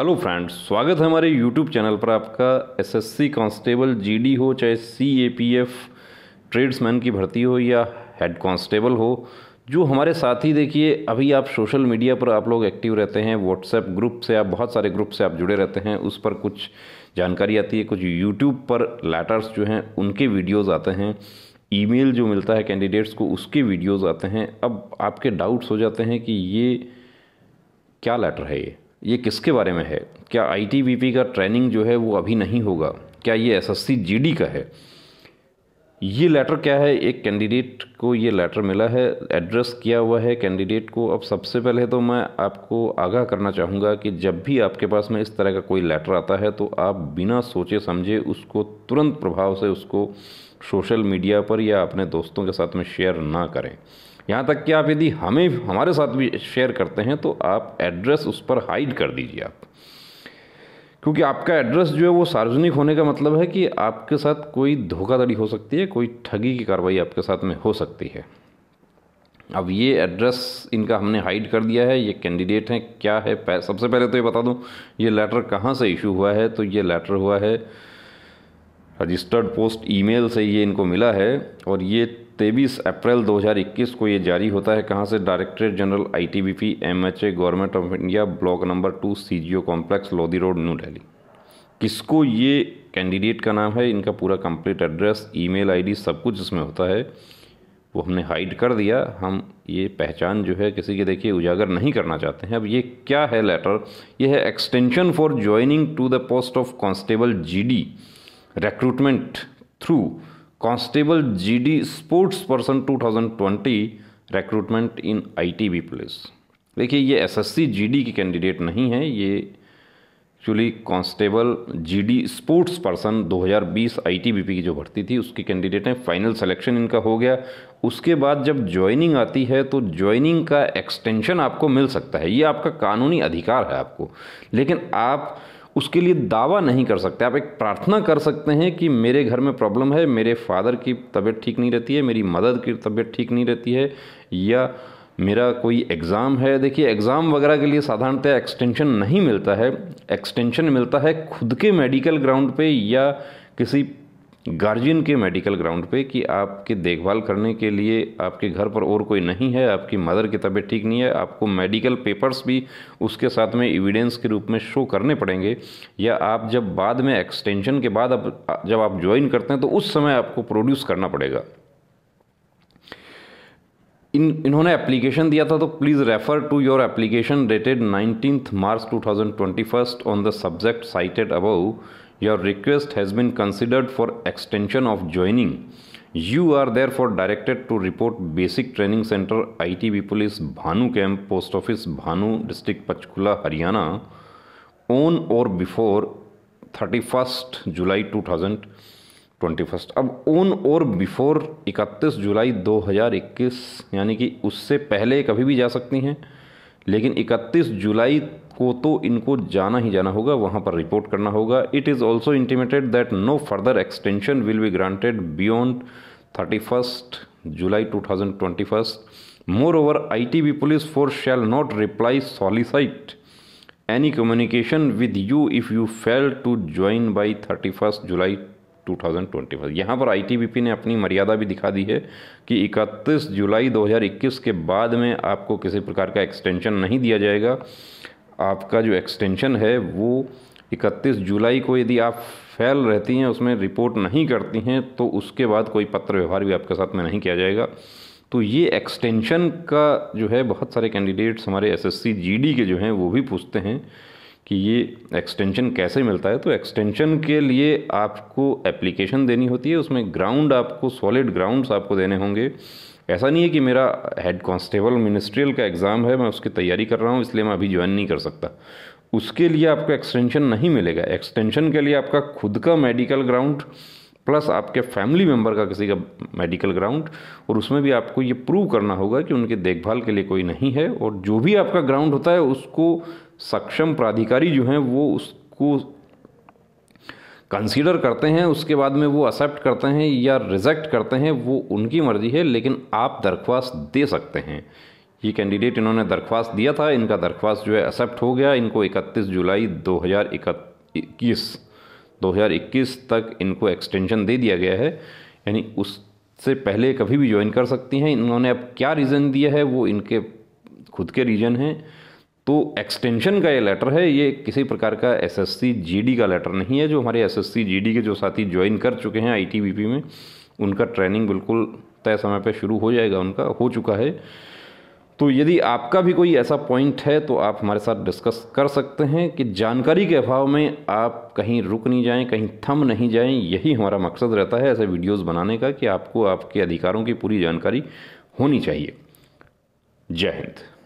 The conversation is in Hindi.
हेलो फ्रेंड्स स्वागत है हमारे यूट्यूब चैनल पर आपका एसएससी कांस्टेबल जीडी हो चाहे सीएपीएफ ट्रेड्समैन की भर्ती हो या हेड कांस्टेबल हो जो हमारे साथ ही देखिए अभी आप सोशल मीडिया पर आप लोग एक्टिव रहते हैं व्हाट्सएप ग्रुप से आप बहुत सारे ग्रुप से आप जुड़े रहते हैं उस पर कुछ जानकारी आती है कुछ यूट्यूब पर लेटर्स जो हैं उनके वीडियोज़ आते हैं ईमेल जो मिलता है कैंडिडेट्स को उसके वीडियोज़ आते हैं अब आपके डाउट्स हो जाते हैं कि ये क्या लेटर है ये ये किसके बारे में है क्या आईटीबीपी का ट्रेनिंग जो है वो अभी नहीं होगा क्या ये एसएससी जीडी का है ये लेटर क्या है एक कैंडिडेट को ये लेटर मिला है एड्रेस किया हुआ है कैंडिडेट को अब सबसे पहले तो मैं आपको आगाह करना चाहूँगा कि जब भी आपके पास में इस तरह का कोई लेटर आता है तो आप बिना सोचे समझे उसको तुरंत प्रभाव से उसको सोशल मीडिया पर या अपने दोस्तों के साथ में शेयर ना करें यहाँ तक कि आप यदि हमें हमारे साथ भी शेयर करते हैं तो आप एड्रेस उस पर हाइड कर दीजिए आप क्योंकि आपका एड्रेस जो है वो सार्वजनिक होने का मतलब है कि आपके साथ कोई धोखाधड़ी हो सकती है कोई ठगी की कार्रवाई आपके साथ में हो सकती है अब ये एड्रेस इनका हमने हाइड कर दिया है ये कैंडिडेट हैं क्या है सबसे पहले तो ये बता दूँ ये लेटर कहाँ से इशू हुआ है तो ये लेटर हुआ है रजिस्टर्ड पोस्ट ईमेल से ये इनको मिला है और ये तेईस अप्रैल 2021 को ये जारी होता है कहाँ से directorate general ITBP MHA government of India block number two CGO complex Lodhi road new Delhi किसको ये कैंडिडेट का नाम है इनका पूरा कंप्लीट एड्रेस ईमेल आईडी सब कुछ इसमें होता है वो हमने हाइड कर दिया हम ये पहचान जो है किसी के देखिए उजागर नहीं करना चाहते हैं अब ये क्या है लेटर ये है extension for joining to the post of G D recruitment through constable GD sports person 2020 recruitment in ITB police देखिए ये एसएससी जीडी की कैंडिडेट नहीं है ये actually constable GD sports person 2020 ITBP की जो भर्ती थी उसकी कैंडिडेट हैं फाइनल सिलेक्शन इनका हो गया उसके बाद जब ज्वाइनिंग आती है तो ज्वाइनिंग का एक्सटेंशन आपको मिल सकता है ये आपका कानूनी अधिकार है आपको लेकिन आप उसके लिए दावा नहीं कर सकते आप एक प्रार्थना कर सकते हैं कि मेरे घर में प्रॉब्लम है मेरे फादर की तबीयत ठीक नहीं रहती है मेरी मदर की तबीयत ठीक नहीं रहती है या मेरा कोई एग्ज़ाम है देखिए एग्ज़ाम वगैरह के लिए साधारणतः एक्सटेंशन नहीं मिलता है एक्सटेंशन मिलता है खुद के मेडिकल ग्राउंड पे या किसी गार्जियन के मेडिकल ग्राउंड पे कि आपके देखभाल करने के लिए आपके घर पर और कोई नहीं है आपकी मदर की तबीयत ठीक नहीं है आपको मेडिकल पेपर्स भी उसके साथ में एविडेंस के रूप में शो करने पड़ेंगे या आप जब बाद में एक्सटेंशन के बाद अब जब आप ज्वाइन करते हैं तो उस समय आपको प्रोड्यूस करना पड़ेगा इन इन्होंने एप्लीकेशन दिया था तो please refer to your application dated nineteen March two thousand twenty first on the subject cited above your request has been considered for extension of joining you are therefore directed to report basic training centre I T B police Bhanu camp post office Bhanu district Panchkula Haryana on or before thirty first July two thousand twenty first अब ओन और बिफोर इकतीस जुलाई 2021 यानी कि उससे पहले कभी भी जा सकती हैं लेकिन 31 जुलाई को तो इनको जाना ही जाना होगा वहाँ पर रिपोर्ट करना होगा it is also intimated that no further extension will be granted beyond thirty first July two thousand twenty first moreover I T B police force shall not reply solicit any communication with you if you fail to join by thirty first July 2021 यहाँ पर आईटीबीपी ने अपनी मर्यादा भी दिखा दी है कि 31 जुलाई 2021 के बाद में आपको किसी प्रकार का एक्सटेंशन नहीं दिया जाएगा आपका जो एक्सटेंशन है वो 31 जुलाई को यदि आप फेल रहती हैं उसमें रिपोर्ट नहीं करती हैं तो उसके बाद कोई पत्र व्यवहार भी आपके साथ में नहीं किया जाएगा तो ये एक्सटेंशन का जो है बहुत सारे कैंडिडेट्स हमारे एसएससी जीडी के जो हैं वो भी पूछते हैं कि ये एक्सटेंशन कैसे मिलता है तो एक्सटेंशन के लिए आपको एप्लीकेशन देनी होती है उसमें ग्राउंड आपको सॉलिड ग्राउंड्स आपको देने होंगे ऐसा नहीं है कि मेरा हेड कांस्टेबल मिनिस्ट्रियल का एग्ज़ाम है मैं उसकी तैयारी कर रहा हूँ इसलिए मैं अभी ज्वाइन नहीं कर सकता उसके लिए आपको एक्सटेंशन नहीं मिलेगा एक्सटेंशन के लिए आपका खुद का मेडिकल ग्राउंड प्लस आपके फैमिली मेम्बर का किसी का मेडिकल ग्राउंड और उसमें भी आपको ये प्रूव करना होगा कि उनके देखभाल के लिए कोई नहीं है और जो भी आपका ग्राउंड होता है उसको सक्षम प्राधिकारी जो हैं वो उसको कंसीडर करते हैं उसके बाद में वो एक्सेप्ट करते हैं या रिजेक्ट करते हैं वो उनकी मर्ज़ी है लेकिन आप दरख्वास्त दे सकते हैं ये कैंडिडेट इन्होंने दरख्वास्त दिया था इनका दरख्वास्त जो है एक्सेप्ट हो गया इनको 31 जुलाई 2021 2021 तक इनको एक्सटेंशन दे दिया गया है यानी उससे पहले कभी भी ज्वाइन कर सकती हैं इन्होंने अब क्या रीज़न दिया है वो इनके खुद के रीजन हैं तो एक्सटेंशन का ये लेटर है ये किसी प्रकार का एसएससी जीडी का लेटर नहीं है जो हमारे एसएससी जीडी के जो साथी ज्वाइन कर चुके हैं आईटीबीपी में उनका ट्रेनिंग बिल्कुल तय समय पर शुरू हो जाएगा उनका हो चुका है तो यदि आपका भी कोई ऐसा पॉइंट है तो आप हमारे साथ डिस्कस कर सकते हैं कि जानकारी के अभाव में आप कहीं रुक नहीं जाएं कहीं थम नहीं जाएं यही हमारा मकसद रहता है ऐसे वीडियोस बनाने का कि आपको आपके अधिकारों की पूरी जानकारी होनी चाहिए जय हिंद